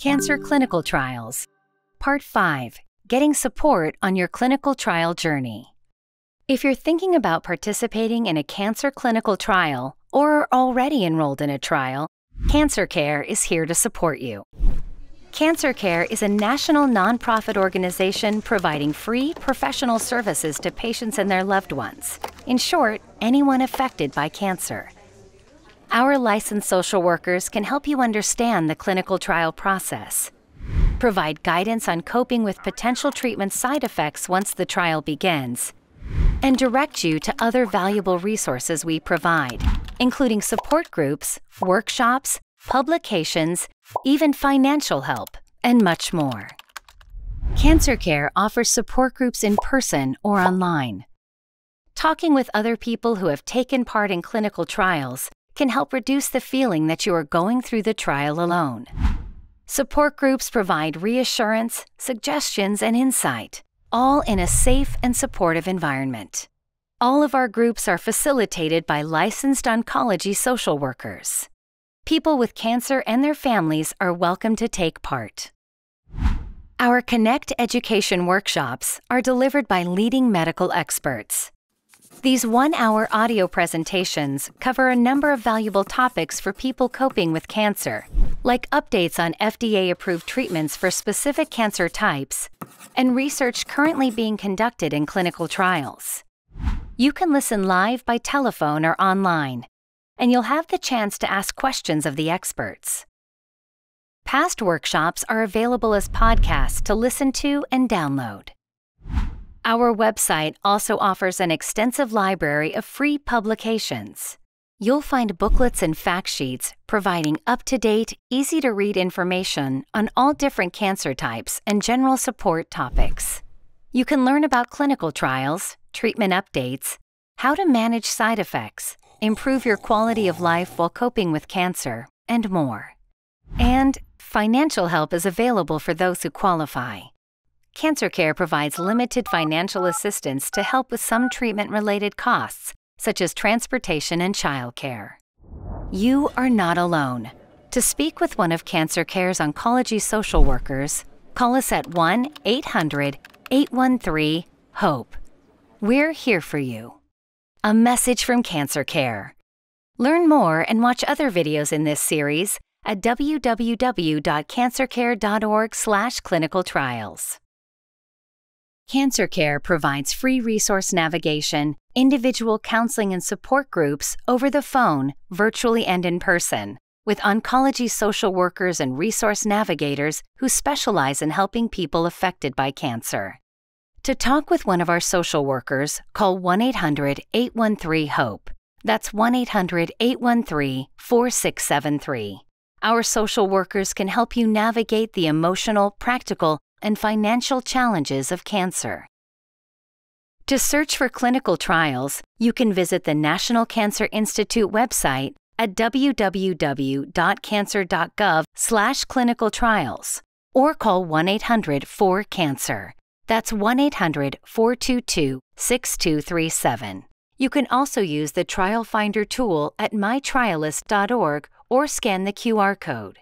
Cancer Clinical Trials. Part 5 Getting Support on Your Clinical Trial Journey. If you're thinking about participating in a cancer clinical trial or are already enrolled in a trial, Cancer Care is here to support you. Cancer Care is a national nonprofit organization providing free professional services to patients and their loved ones. In short, anyone affected by cancer. Our licensed social workers can help you understand the clinical trial process, provide guidance on coping with potential treatment side effects once the trial begins, and direct you to other valuable resources we provide, including support groups, workshops, publications, even financial help, and much more. Cancer Care offers support groups in person or online. Talking with other people who have taken part in clinical trials can help reduce the feeling that you are going through the trial alone. Support groups provide reassurance, suggestions, and insight, all in a safe and supportive environment. All of our groups are facilitated by licensed oncology social workers. People with cancer and their families are welcome to take part. Our Connect Education workshops are delivered by leading medical experts. These one hour audio presentations cover a number of valuable topics for people coping with cancer, like updates on FDA approved treatments for specific cancer types and research currently being conducted in clinical trials. You can listen live by telephone or online, and you'll have the chance to ask questions of the experts. Past workshops are available as podcasts to listen to and download. Our website also offers an extensive library of free publications. You'll find booklets and fact sheets providing up to date, easy to read information on all different cancer types and general support topics. You can learn about clinical trials, treatment updates, how to manage side effects, improve your quality of life while coping with cancer, and more. And financial help is available for those who qualify. Cancer Care provides limited financial assistance to help with some treatment related costs, such as transportation and childcare. You are not alone. To speak with one of Cancer Care's oncology social workers, call us at 1 800 813 HOPE. We're here for you. A message from Cancer Care. Learn more and watch other videos in this series at www.cancercare.org/clinical trials. Cancer Care provides free resource navigation, individual counseling and support groups over the phone, virtually and in person, with oncology social workers and resource navigators who specialize in helping people affected by cancer. To talk with one of our social workers, call 1 800 813 HOPE. That's 1 800 813 4673. Our social workers can help you navigate the emotional, practical, and financial challenges of cancer. To search for clinical trials, you can visit the National Cancer Institute website at www.cancer.gov/clinicaltrials or call 1-800-4-CANCER. That's 1-800-422-6237. You can also use the Trial Finder tool at mytrialist.org or scan the QR code.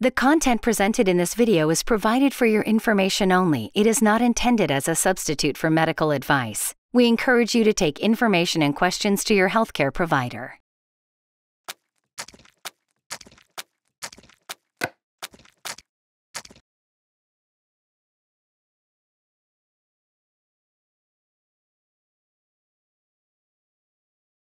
The content presented in this video is provided for your information only. It is not intended as a substitute for medical advice. We encourage you to take information and questions to your healthcare provider.